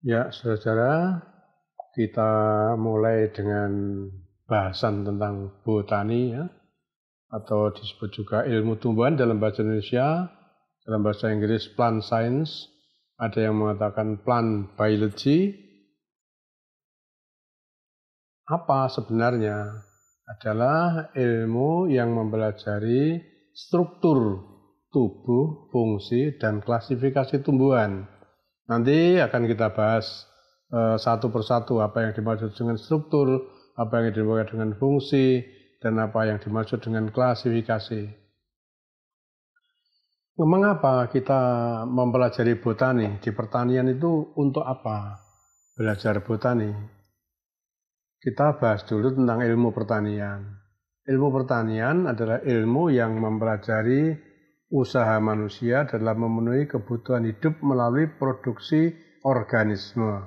Ya, saudara, kita mulai dengan bahasan tentang botani ya, atau disebut juga ilmu tumbuhan dalam bahasa Indonesia, dalam bahasa Inggris plant science, ada yang mengatakan plant biology. Apa sebenarnya? Adalah ilmu yang mempelajari struktur tubuh, fungsi, dan klasifikasi tumbuhan Nanti akan kita bahas uh, satu persatu apa yang dimaksud dengan struktur, apa yang dimaksud dengan fungsi, dan apa yang dimaksud dengan klasifikasi. Mengapa kita mempelajari botani di pertanian itu untuk apa? Belajar botani. Kita bahas dulu tentang ilmu pertanian. Ilmu pertanian adalah ilmu yang mempelajari usaha manusia dalam memenuhi kebutuhan hidup melalui produksi organisme.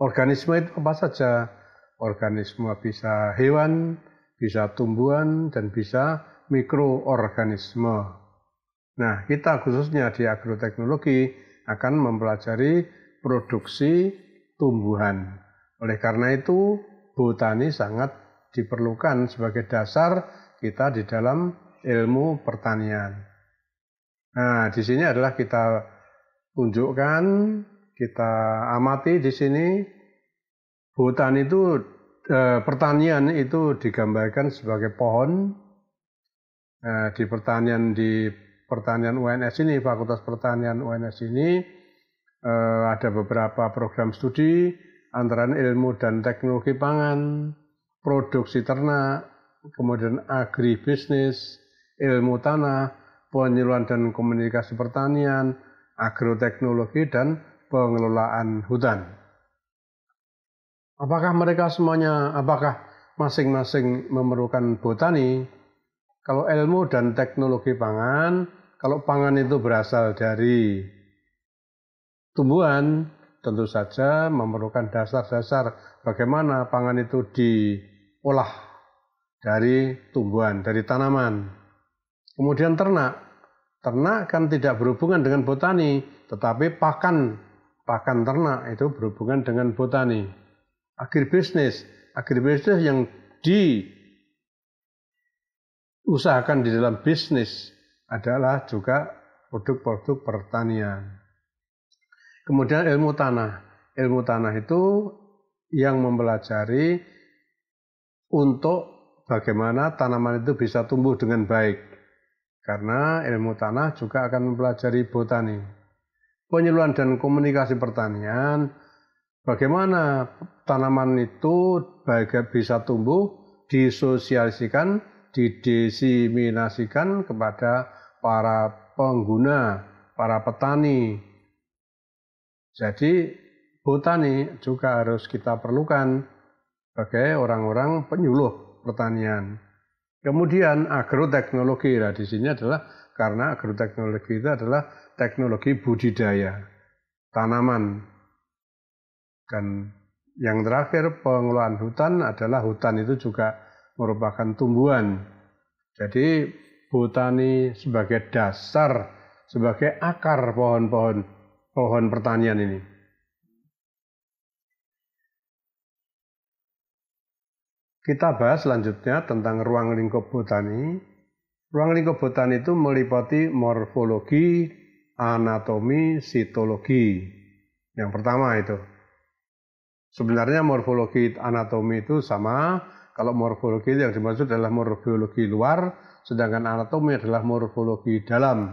Organisme itu apa saja? Organisme bisa hewan, bisa tumbuhan, dan bisa mikroorganisme. Nah, kita khususnya di agroteknologi akan mempelajari produksi tumbuhan. Oleh karena itu, botani sangat diperlukan sebagai dasar kita di dalam ilmu pertanian. Nah, di sini adalah kita tunjukkan, kita amati di sini hutan itu e, pertanian itu digambarkan sebagai pohon. Nah, di pertanian di pertanian UNS ini, Fakultas Pertanian UNS ini e, ada beberapa program studi antara ilmu dan teknologi pangan, produksi ternak, kemudian agribisnis, ilmu tanah, penyuluhan dan komunikasi pertanian, agroteknologi, dan pengelolaan hutan. Apakah mereka semuanya, apakah masing-masing memerlukan botani? Kalau ilmu dan teknologi pangan, kalau pangan itu berasal dari tumbuhan, tentu saja memerlukan dasar-dasar bagaimana pangan itu diolah dari tumbuhan, dari tanaman. Kemudian ternak. Ternak kan tidak berhubungan dengan botani, tetapi pakan pakan ternak itu berhubungan dengan botani. Agribisnis, agribisnis yang diusahakan di dalam bisnis adalah juga produk-produk pertanian. Kemudian ilmu tanah. Ilmu tanah itu yang mempelajari untuk bagaimana tanaman itu bisa tumbuh dengan baik. Karena ilmu tanah juga akan mempelajari botani, penyuluhan dan komunikasi pertanian, bagaimana tanaman itu baik bisa tumbuh, disosialisikan, didesiminasikan kepada para pengguna, para petani. Jadi botani juga harus kita perlukan sebagai orang-orang penyuluh pertanian. Kemudian agroteknologi ya di sini adalah karena agroteknologi itu adalah teknologi budidaya tanaman dan yang terakhir pengelolaan hutan adalah hutan itu juga merupakan tumbuhan. Jadi botani sebagai dasar, sebagai akar pohon-pohon pohon pertanian ini. Kita bahas selanjutnya tentang ruang lingkup botani. Ruang lingkup botani itu meliputi morfologi, anatomi, sitologi. Yang pertama itu. Sebenarnya morfologi anatomi itu sama. Kalau morfologi yang dimaksud adalah morfologi luar, sedangkan anatomi adalah morfologi dalam.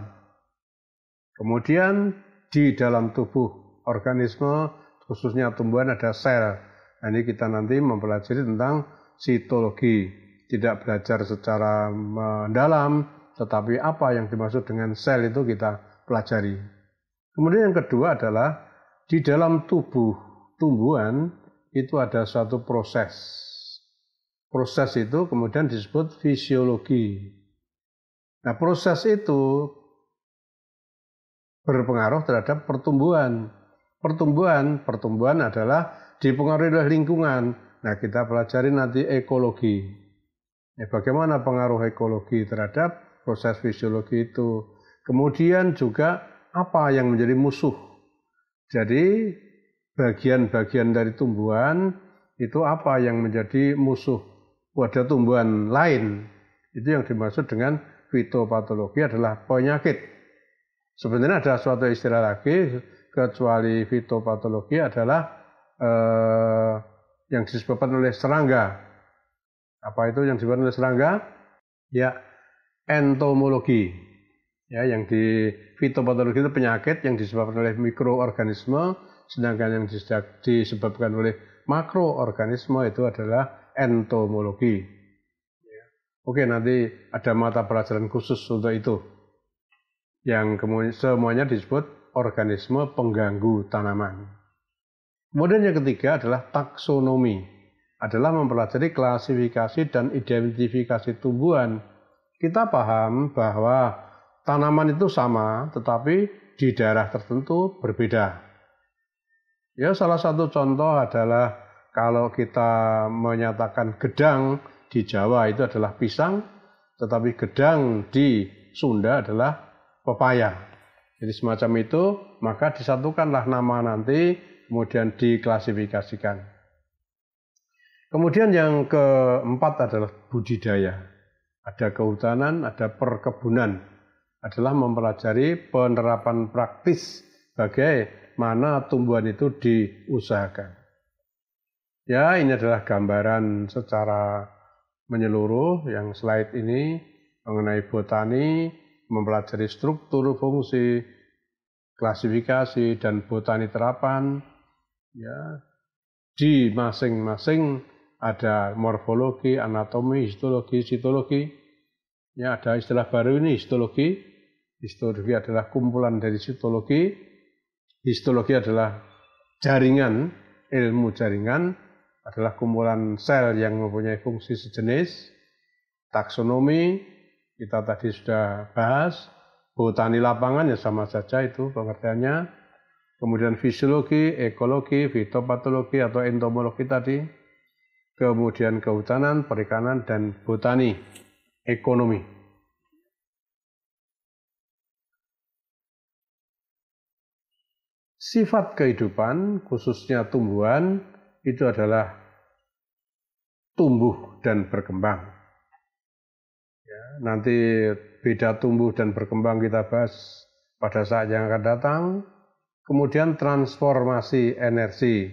Kemudian di dalam tubuh organisme khususnya tumbuhan ada sel. Nah, ini kita nanti mempelajari tentang sitologi. Tidak belajar secara mendalam, tetapi apa yang dimaksud dengan sel itu kita pelajari. Kemudian yang kedua adalah di dalam tubuh tumbuhan itu ada suatu proses. Proses itu kemudian disebut fisiologi. Nah, proses itu berpengaruh terhadap pertumbuhan. Pertumbuhan, pertumbuhan adalah dipengaruhi oleh lingkungan. Nah, kita pelajari nanti ekologi. Ya, bagaimana pengaruh ekologi terhadap proses fisiologi itu. Kemudian juga apa yang menjadi musuh. Jadi, bagian-bagian dari tumbuhan itu apa yang menjadi musuh pada tumbuhan lain. Itu yang dimaksud dengan fitopatologi adalah penyakit. Sebenarnya ada suatu istilah lagi, kecuali fitopatologi adalah eh, yang disebabkan oleh serangga. Apa itu yang disebabkan oleh serangga? Ya, entomologi. Ya, yang di fitopatologi itu penyakit yang disebabkan oleh mikroorganisme, sedangkan yang disebabkan oleh makroorganisme itu adalah entomologi. Ya. Oke, nanti ada mata pelajaran khusus untuk itu. Yang semuanya disebut organisme pengganggu tanaman. Kemudian yang ketiga adalah taksonomi. Adalah mempelajari klasifikasi dan identifikasi tumbuhan. Kita paham bahwa tanaman itu sama, tetapi di daerah tertentu berbeda. Ya, salah satu contoh adalah kalau kita menyatakan gedang di Jawa itu adalah pisang, tetapi gedang di Sunda adalah pepaya. Jadi semacam itu, maka disatukanlah nama nanti kemudian diklasifikasikan. Kemudian yang keempat adalah budidaya. Ada kehutanan, ada perkebunan. Adalah mempelajari penerapan praktis bagaimana tumbuhan itu diusahakan. Ya, ini adalah gambaran secara menyeluruh yang slide ini mengenai botani, mempelajari struktur, fungsi, klasifikasi, dan botani terapan, ya di masing-masing ada morfologi, anatomi, histologi, sitologi. Ya, ada istilah baru ini histologi. Histologi adalah kumpulan dari sitologi. Histologi adalah jaringan, ilmu jaringan adalah kumpulan sel yang mempunyai fungsi sejenis. Taksonomi kita tadi sudah bahas. Botani lapangan ya sama saja itu pengertiannya kemudian fisiologi, ekologi, fitopatologi atau entomologi tadi, kemudian kehutanan, perikanan, dan botani, ekonomi. Sifat kehidupan, khususnya tumbuhan, itu adalah tumbuh dan berkembang. Ya, nanti beda tumbuh dan berkembang kita bahas pada saat yang akan datang. Kemudian transformasi energi.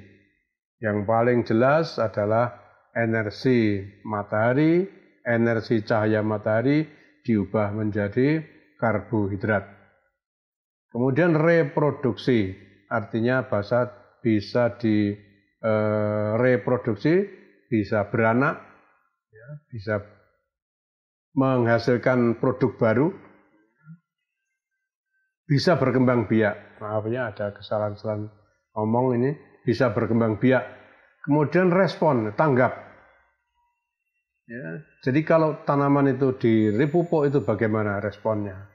Yang paling jelas adalah energi matahari, energi cahaya matahari diubah menjadi karbohidrat. Kemudian reproduksi, artinya bahasa bisa direproduksi, eh, bisa beranak, ya, bisa menghasilkan produk baru, bisa berkembang biak. Maafnya ada kesalahan-kesalahan omong ini bisa berkembang biak. Kemudian respon, tanggap. Ya, jadi kalau tanaman itu di itu bagaimana responnya?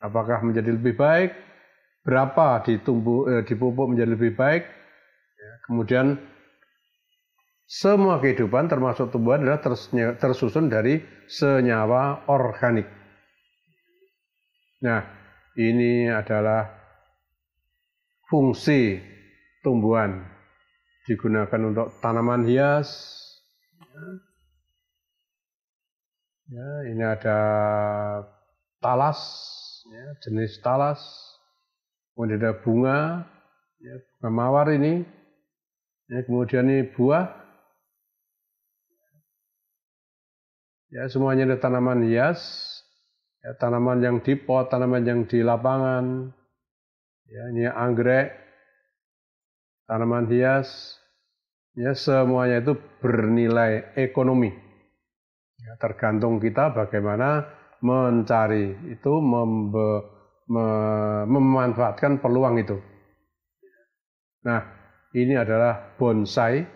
Apakah menjadi lebih baik? Berapa ditumbuh, eh, dipupuk menjadi lebih baik? Ya, kemudian semua kehidupan termasuk tumbuhan adalah tersusun dari senyawa organik. Nah, ini adalah fungsi tumbuhan digunakan untuk tanaman hias. Ya, ini ada talas, ya, jenis talas. Kemudian ada bunga, ya, bunga mawar ini. Ya, kemudian ini buah. Ya, semuanya ada tanaman hias ya, tanaman yang di pot, tanaman yang di lapangan, ya, ini anggrek, tanaman hias, ya semuanya itu bernilai ekonomi. Ya, tergantung kita bagaimana mencari itu membe, me, memanfaatkan peluang itu. Nah, ini adalah bonsai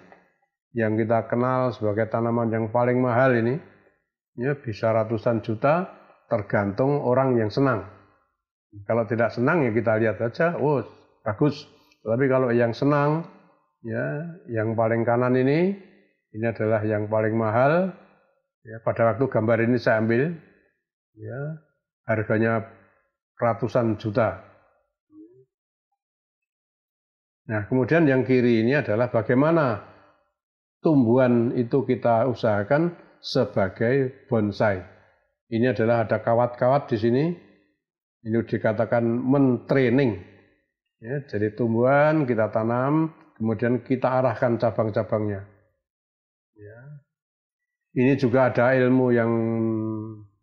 yang kita kenal sebagai tanaman yang paling mahal ini. Ya, bisa ratusan juta, tergantung orang yang senang. Kalau tidak senang ya kita lihat saja, oh bagus. Tapi kalau yang senang, ya yang paling kanan ini, ini adalah yang paling mahal. Ya, pada waktu gambar ini saya ambil, ya harganya ratusan juta. Nah kemudian yang kiri ini adalah bagaimana tumbuhan itu kita usahakan sebagai bonsai. Ini adalah ada kawat-kawat di sini. Ini dikatakan mentraining. Ya, jadi tumbuhan kita tanam, kemudian kita arahkan cabang-cabangnya. Ya. Ini juga ada ilmu yang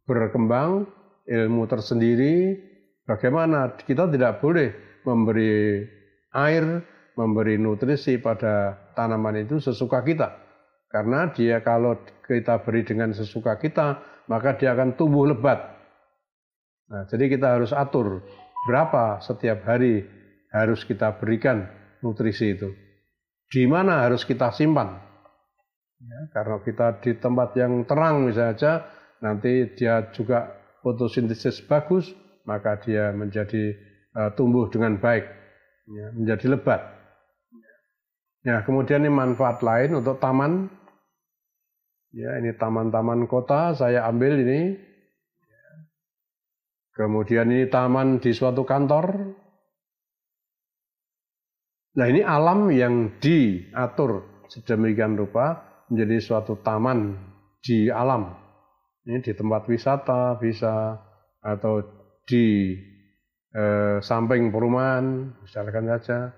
berkembang, ilmu tersendiri. Bagaimana kita tidak boleh memberi air, memberi nutrisi pada tanaman itu sesuka kita. Karena dia kalau kita beri dengan sesuka kita, maka dia akan tumbuh lebat. Nah, jadi kita harus atur berapa setiap hari harus kita berikan nutrisi itu. Di mana harus kita simpan? Ya, karena kita di tempat yang terang misalnya aja, nanti dia juga fotosintesis bagus, maka dia menjadi uh, tumbuh dengan baik, ya, menjadi lebat. Ya, kemudian ini manfaat lain untuk taman Ya, ini taman-taman kota saya ambil ini. Kemudian ini taman di suatu kantor. Nah, ini alam yang diatur sedemikian rupa menjadi suatu taman di alam. Ini di tempat wisata bisa atau di eh, samping perumahan, misalkan saja.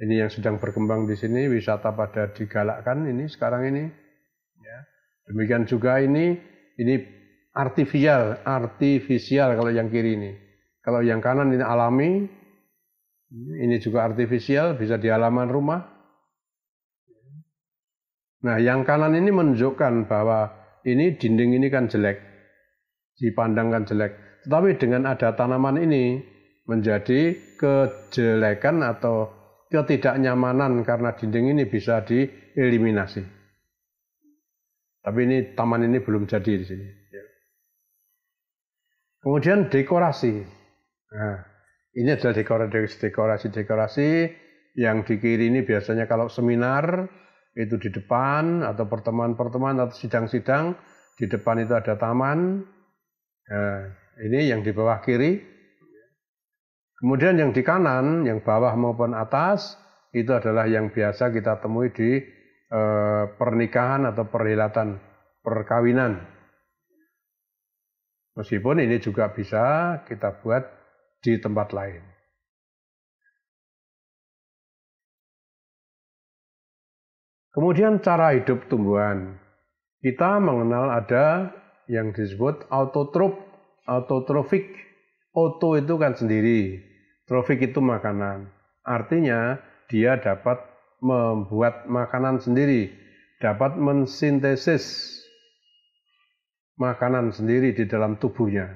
Ini yang sedang berkembang di sini, wisata pada digalakkan ini sekarang ini. Demikian juga ini ini artifisial, artifisial kalau yang kiri ini. Kalau yang kanan ini alami, ini juga artifisial, bisa di halaman rumah. Nah, yang kanan ini menunjukkan bahwa ini dinding ini kan jelek, dipandangkan jelek. Tetapi dengan ada tanaman ini menjadi kejelekan atau ketidaknyamanan karena dinding ini bisa dieliminasi. Tapi ini taman ini belum jadi di sini. Ya. Kemudian dekorasi. Nah, ini adalah dekorasi-dekorasi dekorasi yang di kiri ini biasanya kalau seminar itu di depan atau pertemuan-pertemuan atau sidang-sidang di depan itu ada taman. Nah, ini yang di bawah kiri. Kemudian yang di kanan, yang bawah maupun atas itu adalah yang biasa kita temui di Eh, pernikahan atau perhelatan perkawinan. Meskipun ini juga bisa kita buat di tempat lain. Kemudian cara hidup tumbuhan. Kita mengenal ada yang disebut autotrop, autotrofik. Auto itu kan sendiri, trofik itu makanan. Artinya dia dapat membuat makanan sendiri, dapat mensintesis makanan sendiri di dalam tubuhnya.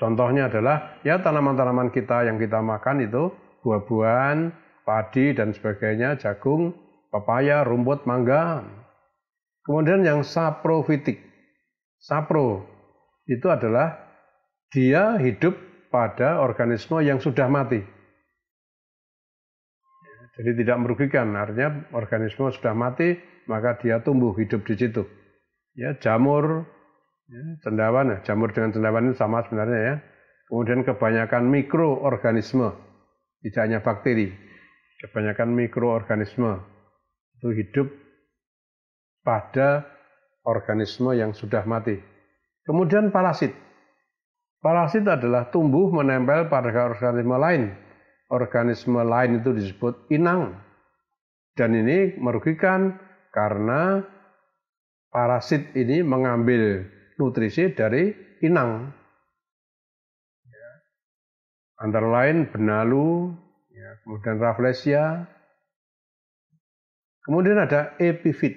Contohnya adalah ya tanaman-tanaman kita yang kita makan itu buah-buahan, padi dan sebagainya, jagung, pepaya, rumput, mangga. Kemudian yang saprofitik. Sapro itu adalah dia hidup pada organisme yang sudah mati. Jadi tidak merugikan, artinya organisme sudah mati, maka dia tumbuh hidup di situ. Ya, jamur, ya, cendawan, ya, jamur dengan cendawan itu sama sebenarnya ya. Kemudian kebanyakan mikroorganisme, tidak hanya bakteri, kebanyakan mikroorganisme itu hidup pada organisme yang sudah mati. Kemudian parasit. Parasit adalah tumbuh menempel pada organisme lain organisme lain itu disebut inang. Dan ini merugikan karena parasit ini mengambil nutrisi dari inang. Ya. Antara lain benalu, ya, kemudian rafflesia, kemudian ada epifit.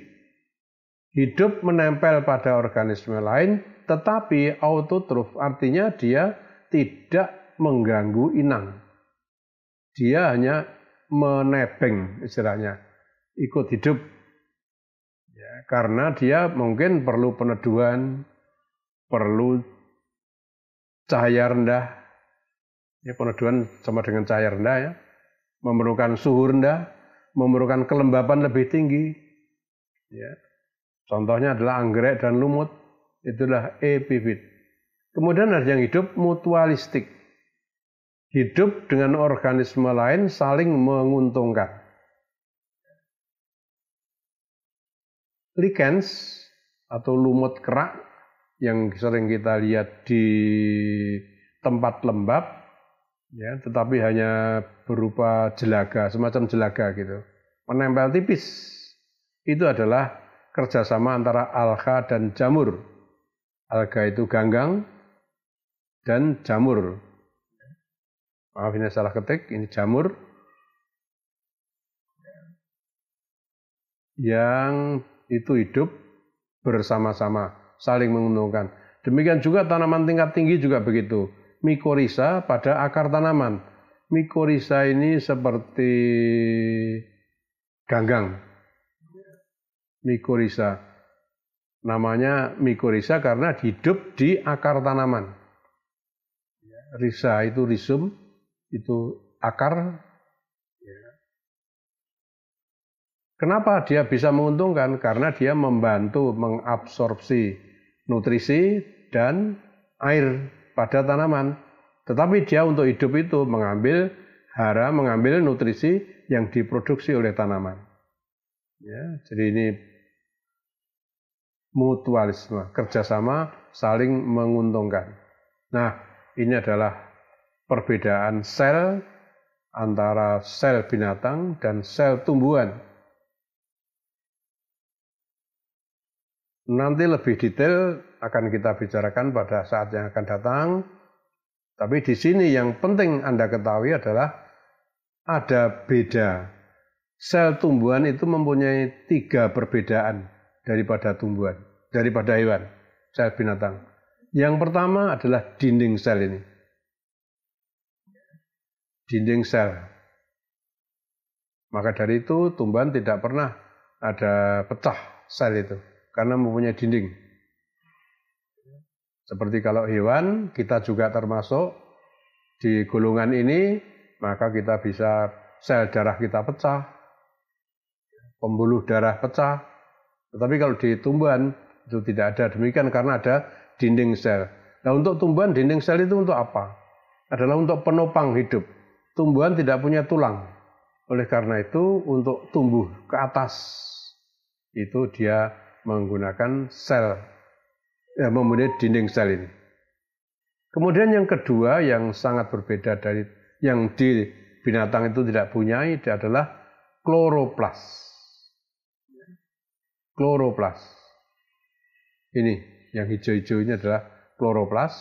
Hidup menempel pada organisme lain, tetapi autotrof artinya dia tidak mengganggu inang. Dia hanya menebeng istilahnya, ikut hidup. Ya, karena dia mungkin perlu peneduhan, perlu cahaya rendah. Ya, peneduhan sama dengan cahaya rendah ya. Memerlukan suhu rendah, memerlukan kelembapan lebih tinggi. Ya. Contohnya adalah anggrek dan lumut. Itulah epifit. Kemudian ada yang hidup mutualistik hidup dengan organisme lain saling menguntungkan. Lichens atau lumut kerak yang sering kita lihat di tempat lembab, ya, tetapi hanya berupa jelaga, semacam jelaga gitu, menempel tipis. Itu adalah kerjasama antara alga dan jamur. Alga itu ganggang dan jamur Maaf ini salah ketik, ini jamur. Yang itu hidup bersama-sama, saling menguntungkan. Demikian juga tanaman tingkat tinggi juga begitu. Mikorisa pada akar tanaman. Mikorisa ini seperti ganggang. Mikorisa. Namanya mikorisa karena hidup di akar tanaman. Risa itu risum, itu akar. Kenapa dia bisa menguntungkan? Karena dia membantu mengabsorpsi nutrisi dan air pada tanaman. Tetapi dia untuk hidup itu mengambil hara, mengambil nutrisi yang diproduksi oleh tanaman. Ya, jadi ini mutualisme, kerjasama saling menguntungkan. Nah, ini adalah perbedaan sel antara sel binatang dan sel tumbuhan. Nanti lebih detail akan kita bicarakan pada saat yang akan datang. Tapi di sini yang penting Anda ketahui adalah ada beda. Sel tumbuhan itu mempunyai tiga perbedaan daripada tumbuhan, daripada hewan, sel binatang. Yang pertama adalah dinding sel ini dinding sel. Maka dari itu tumbuhan tidak pernah ada pecah sel itu karena mempunyai dinding. Seperti kalau hewan, kita juga termasuk di golongan ini, maka kita bisa sel darah kita pecah, pembuluh darah pecah. Tetapi kalau di tumbuhan itu tidak ada demikian karena ada dinding sel. Nah untuk tumbuhan dinding sel itu untuk apa? Adalah untuk penopang hidup. Tumbuhan tidak punya tulang. Oleh karena itu untuk tumbuh ke atas itu dia menggunakan sel ya, mempunyai dinding sel ini. Kemudian yang kedua yang sangat berbeda dari yang di binatang itu tidak punya itu adalah kloroplas. Kloroplas. Ini yang hijau-hijau ini adalah kloroplas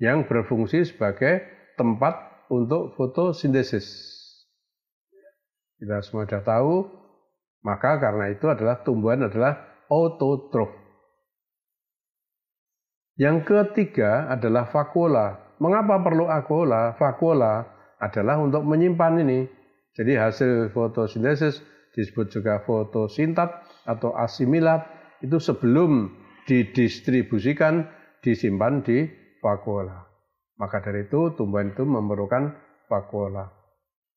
yang berfungsi sebagai tempat untuk fotosintesis. Kita semua sudah tahu, maka karena itu adalah tumbuhan adalah autotrof. Yang ketiga adalah vakuola. Mengapa perlu akuola? Vakuola adalah untuk menyimpan ini. Jadi hasil fotosintesis disebut juga fotosintat atau asimilat itu sebelum didistribusikan disimpan di vakuola. Maka dari itu tumbuhan itu memerlukan vakuola.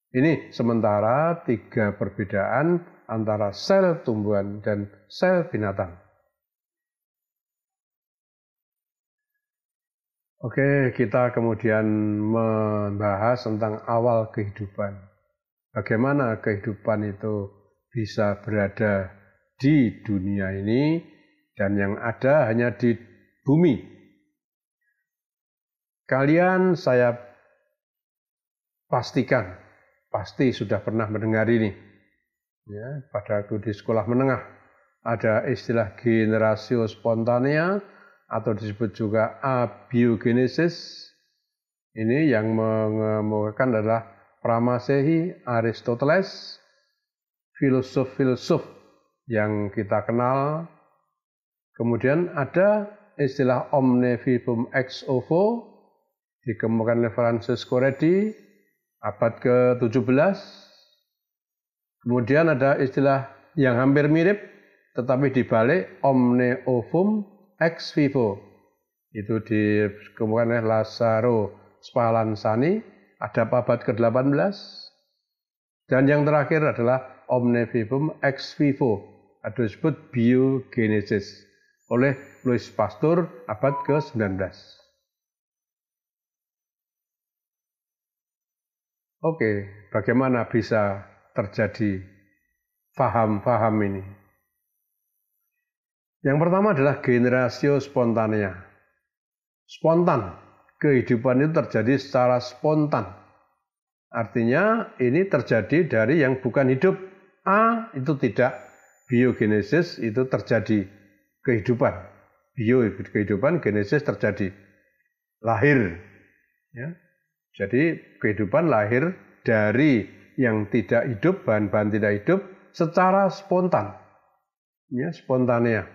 Ini sementara tiga perbedaan antara sel tumbuhan dan sel binatang. Oke, kita kemudian membahas tentang awal kehidupan. Bagaimana kehidupan itu bisa berada di dunia ini dan yang ada hanya di bumi. Kalian saya pastikan, pasti sudah pernah mendengar ini. Ya, pada waktu di sekolah menengah ada istilah generasi spontanea atau disebut juga abiogenesis. Ini yang mengemukakan adalah Pramasehi, Aristoteles, filsuf-filsuf yang kita kenal. Kemudian ada istilah omne vivum ex ovo dikemukakan oleh Francis Redi abad ke-17. Kemudian ada istilah yang hampir mirip tetapi dibalik omne ovum ex vivo. Itu dikemukakan oleh Lazaro Spallanzani ada abad ke-18. Dan yang terakhir adalah omne vivum ex vivo atau disebut biogenesis oleh Louis Pasteur abad ke-19. Oke, bagaimana bisa terjadi faham-faham ini? Yang pertama adalah generasio spontannya. Spontan, kehidupan itu terjadi secara spontan. Artinya ini terjadi dari yang bukan hidup. A itu tidak, biogenesis itu terjadi kehidupan. Bio kehidupan, genesis terjadi. Lahir. Ya, jadi kehidupan lahir dari yang tidak hidup, bahan-bahan tidak hidup secara spontan. Ya, spontannya.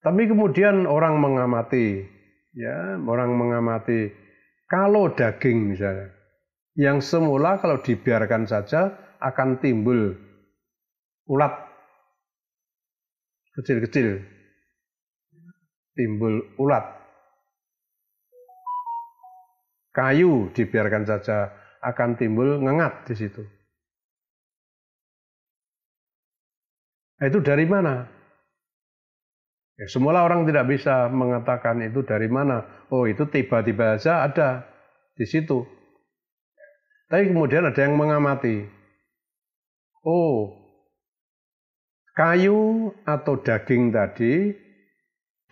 Tapi kemudian orang mengamati, ya, orang mengamati kalau daging misalnya yang semula kalau dibiarkan saja akan timbul ulat kecil-kecil. Timbul ulat kayu dibiarkan saja akan timbul ngengat di situ. Nah, itu dari mana? Ya, semula orang tidak bisa mengatakan itu dari mana. Oh itu tiba-tiba saja ada di situ. Tapi kemudian ada yang mengamati. Oh, kayu atau daging tadi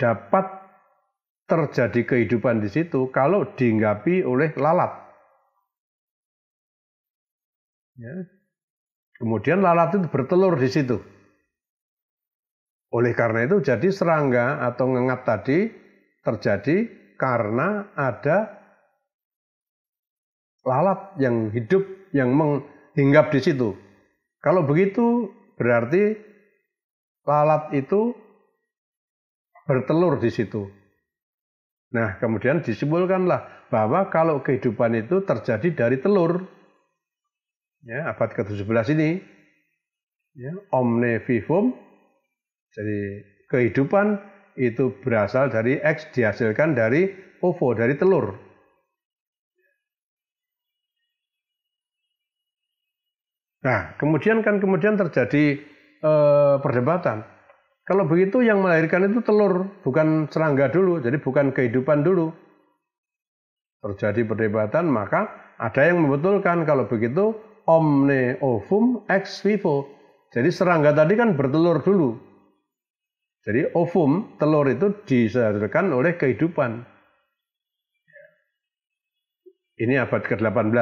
dapat terjadi kehidupan di situ kalau dihinggapi oleh lalat. Ya. Kemudian lalat itu bertelur di situ. Oleh karena itu jadi serangga atau ngengat tadi terjadi karena ada lalat yang hidup yang menghinggap di situ. Kalau begitu berarti lalat itu bertelur di situ Nah, kemudian disimpulkanlah bahwa kalau kehidupan itu terjadi dari telur. Ya, abad ke-17 ini. Ya, omne vivum. Jadi kehidupan itu berasal dari X dihasilkan dari ovo, dari telur. Nah, kemudian kan kemudian terjadi eh, perdebatan kalau begitu yang melahirkan itu telur, bukan serangga dulu, jadi bukan kehidupan dulu. Terjadi perdebatan, maka ada yang membetulkan kalau begitu omne ovum ex vivo. Jadi serangga tadi kan bertelur dulu. Jadi ovum, telur itu disadarkan oleh kehidupan. Ini abad ke-18.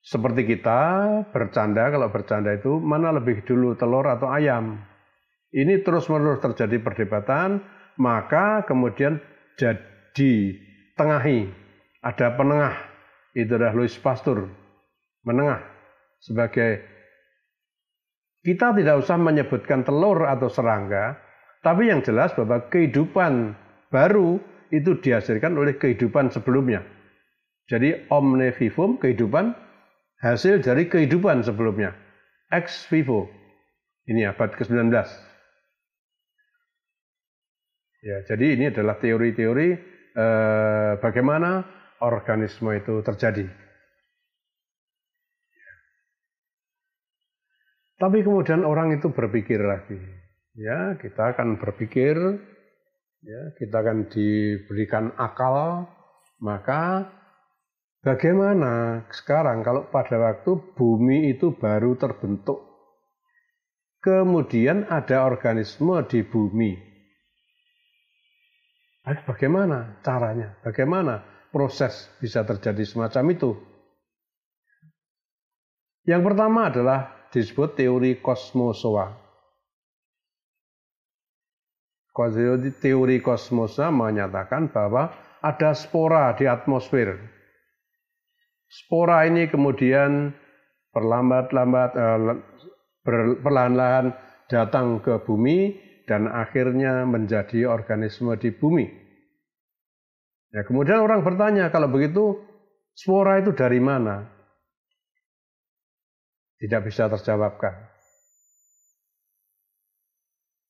Seperti kita bercanda, kalau bercanda itu mana lebih dulu telur atau ayam. Ini terus-menerus terjadi perdebatan, maka kemudian jadi tengahi. Ada penengah, itu adalah Louis Pasteur, menengah sebagai kita tidak usah menyebutkan telur atau serangga, tapi yang jelas bahwa kehidupan baru itu dihasilkan oleh kehidupan sebelumnya. Jadi omnivivum kehidupan hasil dari kehidupan sebelumnya. Ex vivo. Ini abad ke-19. Ya, jadi ini adalah teori-teori eh, bagaimana organisme itu terjadi. Tapi kemudian orang itu berpikir lagi. Ya, kita akan berpikir, ya, kita akan diberikan akal, maka Bagaimana sekarang kalau pada waktu bumi itu baru terbentuk, kemudian ada organisme di bumi. Nah, bagaimana caranya? Bagaimana proses bisa terjadi semacam itu? Yang pertama adalah disebut teori kosmosoa. Teori kosmosa menyatakan bahwa ada spora di atmosfer Spora ini kemudian perlambat-lambat eh, perlahan-lahan datang ke bumi dan akhirnya menjadi organisme di bumi. Ya, kemudian orang bertanya, kalau begitu spora itu dari mana? Tidak bisa terjawabkan.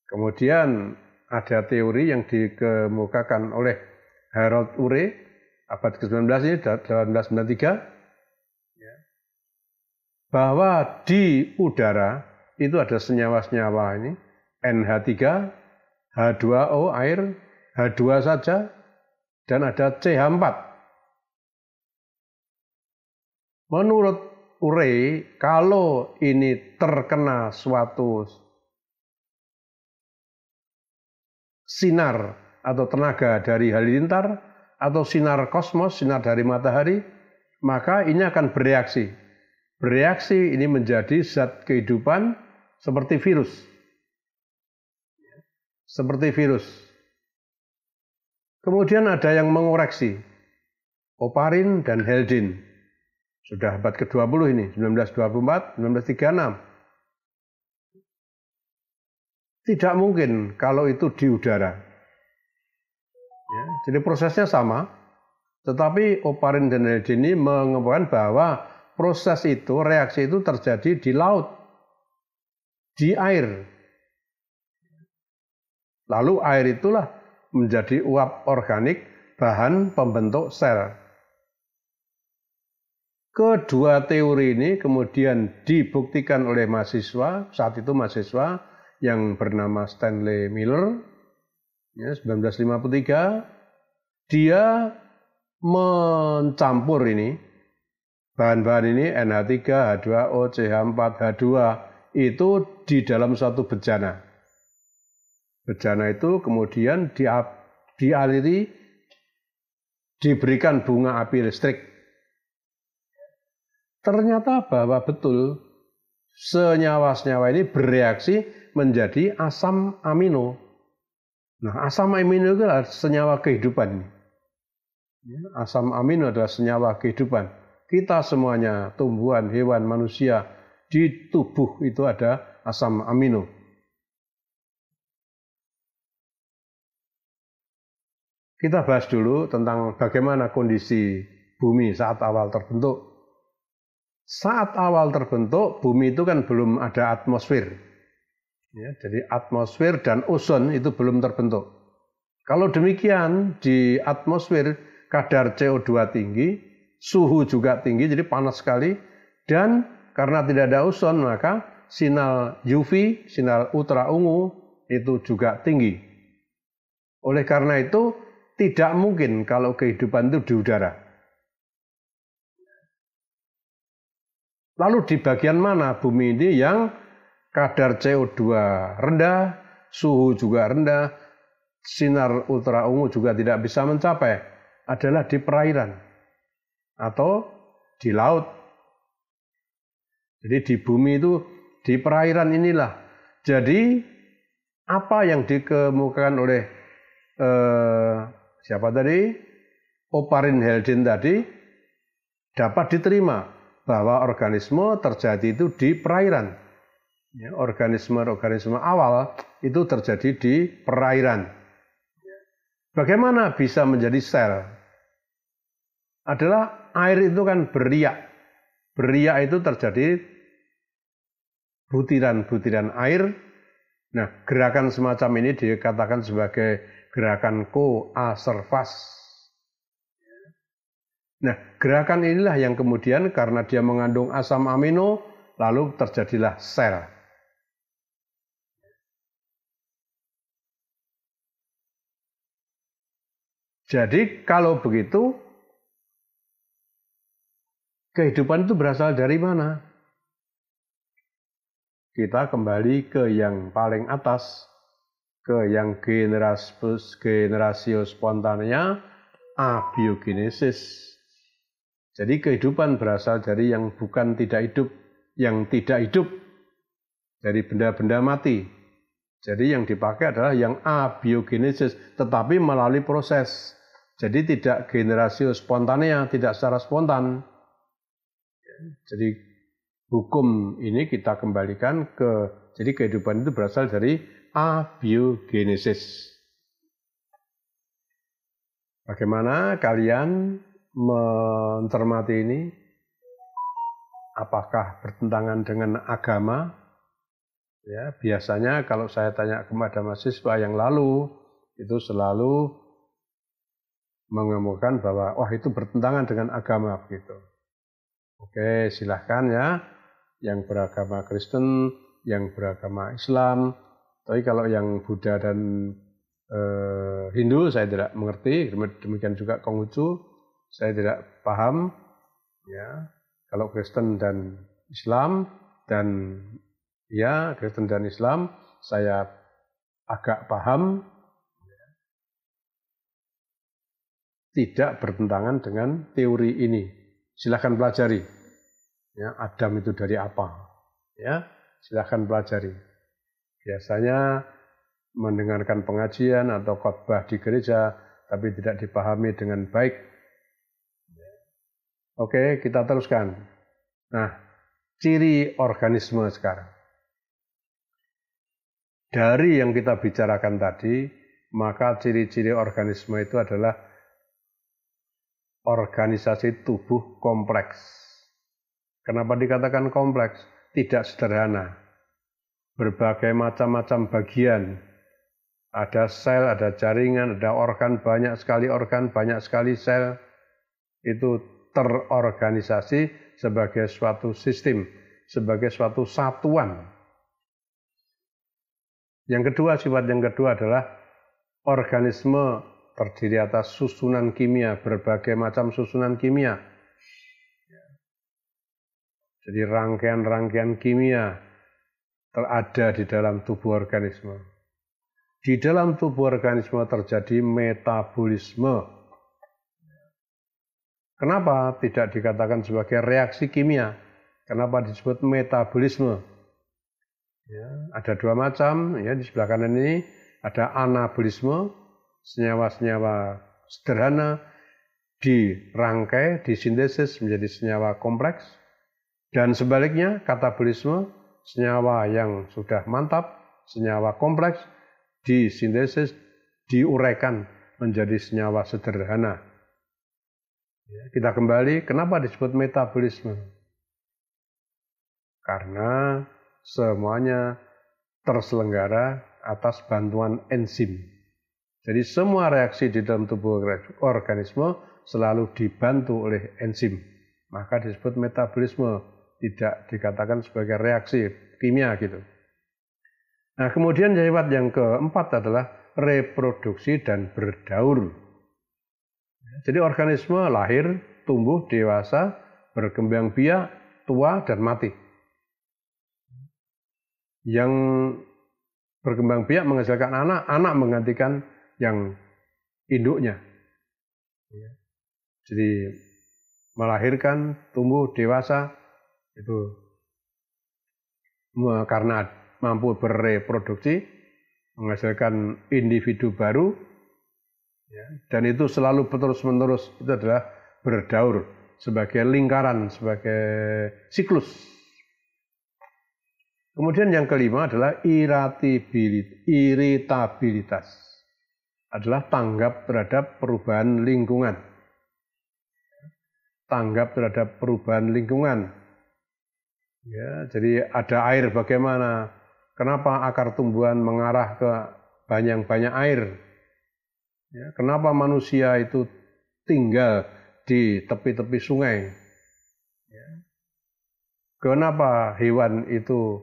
Kemudian ada teori yang dikemukakan oleh Harold Urey abad ke-19 ini 1893 ya. bahwa di udara itu ada senyawa-senyawa ini NH3, H2O air, H2 saja dan ada CH4. Menurut Urey, kalau ini terkena suatu sinar atau tenaga dari halilintar, atau sinar kosmos, sinar dari matahari, maka ini akan bereaksi. Bereaksi ini menjadi zat kehidupan seperti virus. Seperti virus. Kemudian ada yang mengoreksi. Oparin dan Heldin. Sudah abad ke-20 ini, 1924, 1936. Tidak mungkin kalau itu di udara jadi prosesnya sama, tetapi Oparin dan ini mengemukakan bahwa proses itu, reaksi itu terjadi di laut, di air. Lalu air itulah menjadi uap organik bahan pembentuk sel. Kedua teori ini kemudian dibuktikan oleh mahasiswa, saat itu mahasiswa yang bernama Stanley Miller, ya, 1953, dia mencampur ini bahan-bahan ini NH3, H2O, CH4, H2 itu di dalam suatu bejana. Bejana itu kemudian dialiri diberikan bunga api listrik. Ternyata bahwa betul senyawa-senyawa ini bereaksi menjadi asam amino. Nah, asam amino itu adalah senyawa kehidupan. Ya, asam amino adalah senyawa kehidupan. Kita semuanya, tumbuhan, hewan, manusia, di tubuh itu ada asam amino. Kita bahas dulu tentang bagaimana kondisi bumi saat awal terbentuk. Saat awal terbentuk, bumi itu kan belum ada atmosfer. Ya, jadi atmosfer dan ozon itu belum terbentuk. Kalau demikian, di atmosfer kadar CO2 tinggi, suhu juga tinggi, jadi panas sekali. Dan karena tidak ada ozon, maka sinar UV, sinar ultra ungu itu juga tinggi. Oleh karena itu, tidak mungkin kalau kehidupan itu di udara. Lalu di bagian mana bumi ini yang kadar CO2 rendah, suhu juga rendah, sinar ultra ungu juga tidak bisa mencapai adalah di perairan atau di laut. Jadi di bumi itu di perairan inilah. Jadi apa yang dikemukakan oleh eh, siapa tadi? Oparin Heldin tadi dapat diterima bahwa organisme terjadi itu di perairan. Ya, organisme-organisme awal itu terjadi di perairan. Bagaimana bisa menjadi sel? adalah air itu kan beriak. Beriak itu terjadi butiran-butiran air. Nah, gerakan semacam ini dikatakan sebagai gerakan koaservas. Nah, gerakan inilah yang kemudian karena dia mengandung asam amino, lalu terjadilah sel. Jadi kalau begitu kehidupan itu berasal dari mana? Kita kembali ke yang paling atas, ke yang generas generasio spontannya abiogenesis. Jadi kehidupan berasal dari yang bukan tidak hidup, yang tidak hidup dari benda-benda mati. Jadi yang dipakai adalah yang abiogenesis, tetapi melalui proses. Jadi tidak generasio spontannya, tidak secara spontan jadi hukum ini kita kembalikan ke jadi kehidupan itu berasal dari abiogenesis. Bagaimana kalian mencermati ini? Apakah bertentangan dengan agama? Ya, biasanya kalau saya tanya kepada mahasiswa yang lalu, itu selalu mengemukakan bahwa wah itu bertentangan dengan agama begitu. Oke, silahkan ya. Yang beragama Kristen, yang beragama Islam. Tapi kalau yang Buddha dan e, Hindu saya tidak mengerti. Demikian juga Konghucu saya tidak paham. Ya, kalau Kristen dan Islam dan ya Kristen dan Islam saya agak paham tidak bertentangan dengan teori ini silahkan pelajari. Ya, Adam itu dari apa? Ya, silahkan pelajari. Biasanya mendengarkan pengajian atau khotbah di gereja, tapi tidak dipahami dengan baik. Oke, kita teruskan. Nah, ciri organisme sekarang. Dari yang kita bicarakan tadi, maka ciri-ciri organisme itu adalah organisasi tubuh kompleks. Kenapa dikatakan kompleks? Tidak sederhana. Berbagai macam-macam bagian. Ada sel, ada jaringan, ada organ, banyak sekali organ, banyak sekali sel. Itu terorganisasi sebagai suatu sistem, sebagai suatu satuan. Yang kedua, sifat yang kedua adalah organisme terdiri atas susunan kimia, berbagai macam susunan kimia. Jadi rangkaian-rangkaian kimia terada di dalam tubuh organisme. Di dalam tubuh organisme terjadi metabolisme. Kenapa tidak dikatakan sebagai reaksi kimia? Kenapa disebut metabolisme? Ya, ada dua macam, ya di sebelah kanan ini ada anabolisme, senyawa-senyawa sederhana dirangkai, disintesis menjadi senyawa kompleks. Dan sebaliknya, katabolisme, senyawa yang sudah mantap, senyawa kompleks, disintesis, diuraikan menjadi senyawa sederhana. Ya, kita kembali, kenapa disebut metabolisme? Karena semuanya terselenggara atas bantuan enzim. Jadi semua reaksi di dalam tubuh organisme selalu dibantu oleh enzim. Maka disebut metabolisme, tidak dikatakan sebagai reaksi kimia gitu. Nah kemudian sifat yang keempat adalah reproduksi dan berdaur. Jadi organisme lahir, tumbuh, dewasa, berkembang biak, tua, dan mati. Yang berkembang biak menghasilkan anak, anak menggantikan yang induknya. Iya. Jadi melahirkan, tumbuh, dewasa itu karena mampu bereproduksi menghasilkan individu baru ya, dan itu selalu terus menerus itu adalah berdaur sebagai lingkaran sebagai siklus kemudian yang kelima adalah iritabilitas adalah tanggap terhadap perubahan lingkungan. Tanggap terhadap perubahan lingkungan. Ya, jadi ada air bagaimana? Kenapa akar tumbuhan mengarah ke banyak-banyak air? Ya, kenapa manusia itu tinggal di tepi-tepi sungai? Ya. Kenapa hewan itu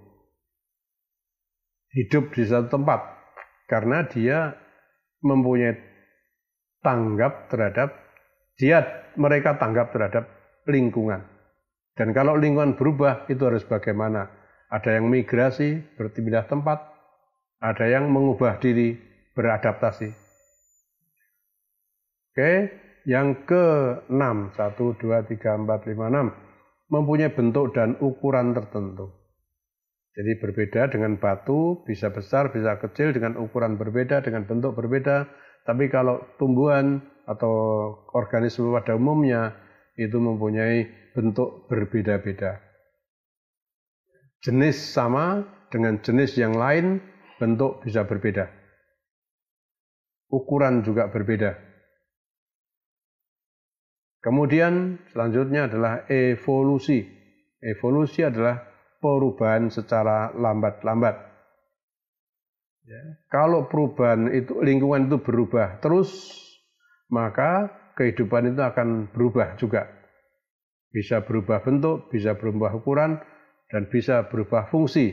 hidup di satu tempat? Karena dia mempunyai tanggap terhadap dia mereka tanggap terhadap lingkungan. Dan kalau lingkungan berubah itu harus bagaimana? Ada yang migrasi, berpindah tempat, ada yang mengubah diri, beradaptasi. Oke, yang ke-6, 1, 2, 3, 4, 5, 6, mempunyai bentuk dan ukuran tertentu. Jadi berbeda dengan batu, bisa besar, bisa kecil, dengan ukuran berbeda, dengan bentuk berbeda. Tapi kalau tumbuhan atau organisme pada umumnya itu mempunyai bentuk berbeda-beda. Jenis sama dengan jenis yang lain, bentuk bisa berbeda. Ukuran juga berbeda. Kemudian selanjutnya adalah evolusi. Evolusi adalah perubahan secara lambat-lambat. Ya. Kalau perubahan itu lingkungan itu berubah terus, maka kehidupan itu akan berubah juga. Bisa berubah bentuk, bisa berubah ukuran, dan bisa berubah fungsi.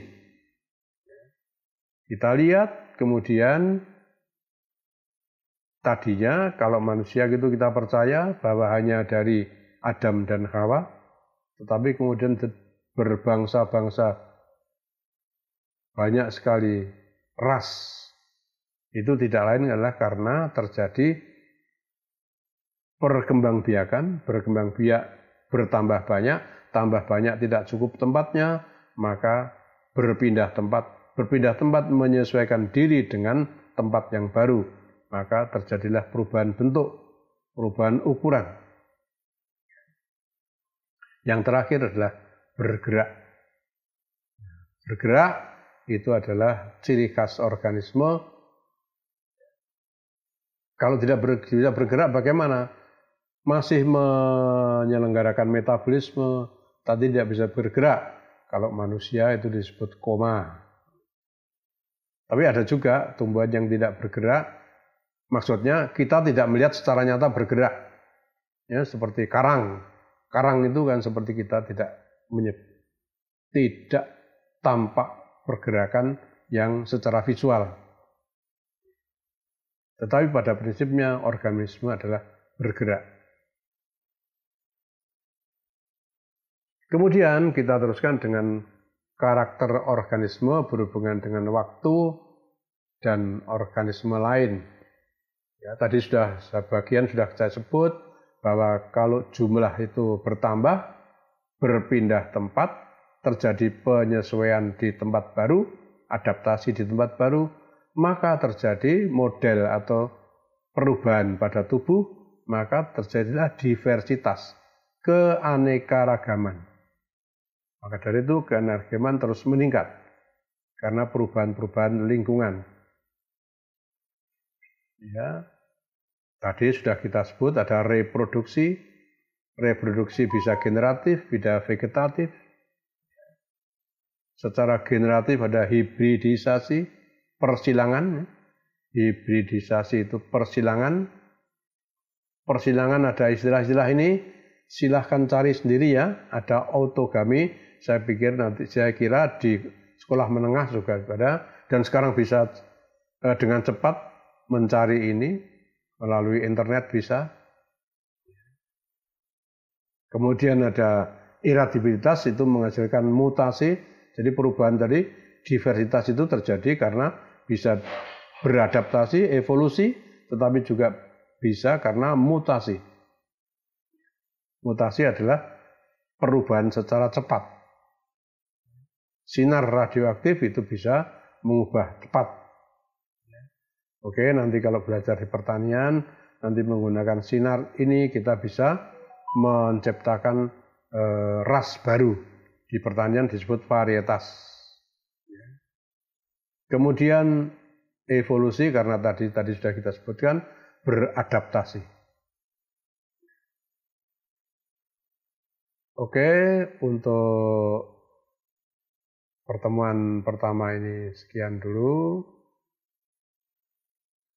Kita lihat kemudian tadinya kalau manusia gitu kita percaya bahwa hanya dari Adam dan Hawa, tetapi kemudian berbangsa-bangsa, banyak sekali ras. Itu tidak lain adalah karena terjadi perkembangbiakan, berkembang biak bertambah banyak, tambah banyak tidak cukup tempatnya, maka berpindah tempat. Berpindah tempat menyesuaikan diri dengan tempat yang baru, maka terjadilah perubahan bentuk, perubahan ukuran. Yang terakhir adalah bergerak. Bergerak itu adalah ciri khas organisme. Kalau tidak bisa bergerak bagaimana? Masih menyelenggarakan metabolisme, Tadi tidak bisa bergerak. Kalau manusia itu disebut koma. Tapi ada juga tumbuhan yang tidak bergerak. Maksudnya kita tidak melihat secara nyata bergerak. Ya, seperti karang. Karang itu kan seperti kita tidak tidak tampak pergerakan yang secara visual. Tetapi pada prinsipnya organisme adalah bergerak. Kemudian kita teruskan dengan karakter organisme berhubungan dengan waktu dan organisme lain. Ya, tadi sudah sebagian sudah saya sebut bahwa kalau jumlah itu bertambah, berpindah tempat, terjadi penyesuaian di tempat baru, adaptasi di tempat baru, maka terjadi model atau perubahan pada tubuh, maka terjadilah diversitas, keanekaragaman. Maka dari itu keanekaragaman terus meningkat karena perubahan-perubahan lingkungan. Ya, tadi sudah kita sebut ada reproduksi, reproduksi bisa generatif, bisa vegetatif. Secara generatif ada hibridisasi, persilangan. Hibridisasi itu persilangan. Persilangan ada istilah-istilah ini, silahkan cari sendiri ya. Ada autogami, saya pikir nanti saya kira di sekolah menengah juga ada dan sekarang bisa eh, dengan cepat mencari ini melalui internet bisa Kemudian ada iradibilitas itu menghasilkan mutasi. Jadi perubahan dari diversitas itu terjadi karena bisa beradaptasi, evolusi, tetapi juga bisa karena mutasi. Mutasi adalah perubahan secara cepat. Sinar radioaktif itu bisa mengubah cepat. Oke, nanti kalau belajar di pertanian, nanti menggunakan sinar ini kita bisa menciptakan e, ras baru di pertanian disebut varietas. Kemudian evolusi karena tadi tadi sudah kita sebutkan beradaptasi. Oke, untuk pertemuan pertama ini sekian dulu.